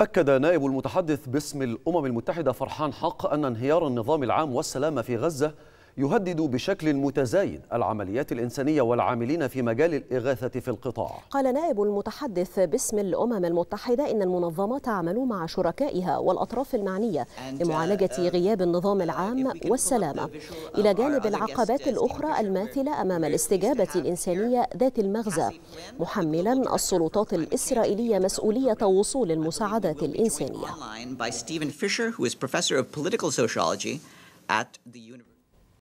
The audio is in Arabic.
أكد نائب المتحدث باسم الأمم المتحدة فرحان حق أن انهيار النظام العام والسلام في غزة يهدد بشكل متزايد العمليات الإنسانية والعاملين في مجال الإغاثة في القطاع قال نائب المتحدث باسم الأمم المتحدة إن المنظمة تعمل مع شركائها والأطراف المعنية لمعالجة غياب النظام العام والسلامة إلى جانب العقبات الأخرى الماثلة أمام الاستجابة الإنسانية ذات المغزى محملا السلطات الإسرائيلية مسؤولية وصول المساعدات الإنسانية by Stephen Fisher, who is professor of political sociology at the University.